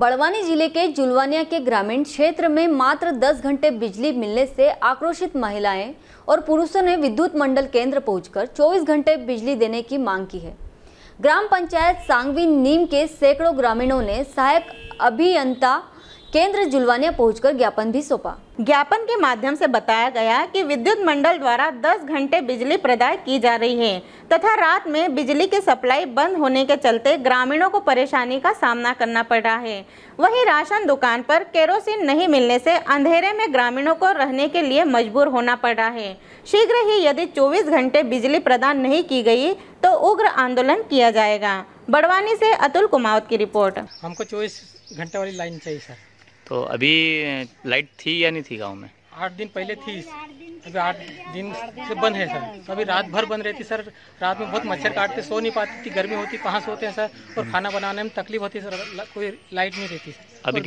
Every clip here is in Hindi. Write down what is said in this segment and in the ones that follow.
बड़वानी जिले के जुलवानिया के ग्रामीण क्षेत्र में मात्र 10 घंटे बिजली मिलने से आक्रोशित महिलाएं और पुरुषों ने विद्युत मंडल केंद्र पहुंचकर 24 घंटे बिजली देने की मांग की है ग्राम पंचायत सांगवी नीम के सैकड़ों ग्रामीणों ने सहायक अभियंता केंद्र जुलवानिया पहुंचकर ज्ञापन भी सौंपा ज्ञापन के माध्यम से बताया गया कि विद्युत मंडल द्वारा 10 घंटे बिजली प्रदाय की जा रही है तथा रात में बिजली की सप्लाई बंद होने के चलते ग्रामीणों को परेशानी का सामना करना पड़ रहा है वहीं राशन दुकान पर केरोसिन नहीं मिलने से अंधेरे में ग्रामीणों को रहने के लिए मजबूर होना पड़ रहा है शीघ्र ही यदि चौबीस घंटे बिजली प्रदान नहीं की गयी तो उग्र आंदोलन किया जाएगा बड़वानी ऐसी अतुल कुमावत की रिपोर्ट हमको चौबीस घंटे वाली लाइन चाहिए सर तो अभी लाइट थी या नहीं थी गांव में आठ दिन पहले थी अभी आठ दिन से बंद है सर अभी रात भर बंद रहती सर रात में बहुत मच्छर काटते सो नहीं पाती थी गर्मी होती कहाँ सोते हैं सर और खाना बनाने में तकलीफ होती है सर कोई लाइट नहीं रहती सर अभी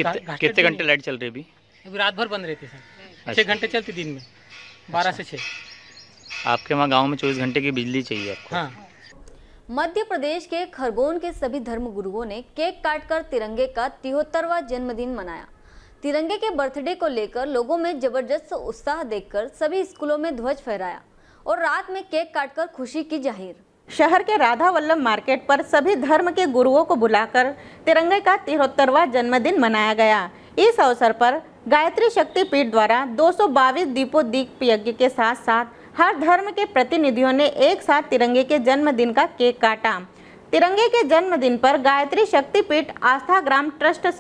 कितने घंटे लाइट चल रही अभी अभी रात भर बंद रहती सर छः अच्छा। घंटे चलती दिन में बारह अच्छा। से छः आपके वहाँ गाँव में चौबीस घंटे की बिजली चाहिए आपको हाँ मध्य प्रदेश के खरगोन के सभी धर्म गुरुओं ने केक काटकर तिरंगे का तिहत्तरवा जन्मदिन मनाया तिरंगे के बर्थडे को लेकर लोगों में जबरदस्त उत्साह देखकर सभी स्कूलों में ध्वज फहराया और रात में केक काटकर खुशी की जाहिर शहर के राधा वल्लभ मार्केट पर सभी धर्म के गुरुओं को बुलाकर तिरंगे का तिहत्तरवा जन्मदिन मनाया गया इस अवसर पर गायत्री शक्ति पीठ द्वारा दो दीपो दीप यज्ञ के साथ साथ हर धर्म के प्रतिनिधियों ने एक साथ तिरंगे के जन्मदिन का केक काटा तिरंगे के जन्मदिन पर गायत्री शक्ति पीठ आस्था ग्राम ट्रस्ट